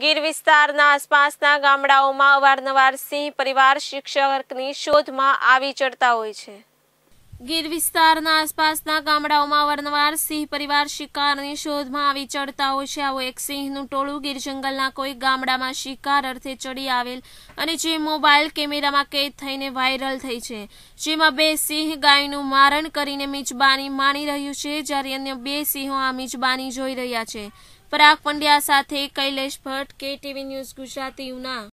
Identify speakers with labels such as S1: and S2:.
S1: ગીર વિસ્તારના આસપાસના ગામડાઓમાં અવારનવાર સિંહ પરિવાર શિક્ષકની શોધમાં આવી ચડતા હોય છે ગીર વિસ્તારના આસપાસના ગામડાઓમાં વારંવાર સિંહ પરિવાર શિકારની શોધમાં આવી ચડતા હોય છે આવો એક સિંહનું ટોળું ગીર જંગલના કોઈ ગામડામાં શિકાર અર્થે ચડી આવેલ અને જે મોબાઈલ કેમેરામાં કેદ થઈને વાયરલ થઈ છે જેમાં બે સિંહ ગાયનું મારણ કરીને મિજબાની માણી રહ્યું છે જ્યારે અન્ય બે સિંહો આ મિજબાની જોઈ રહ્યા છે પરાગ પંડ્યા સાથે કૈલેશ ભટ્ટ કે ટીવી ન્યૂઝ ગુજરાતી ઉના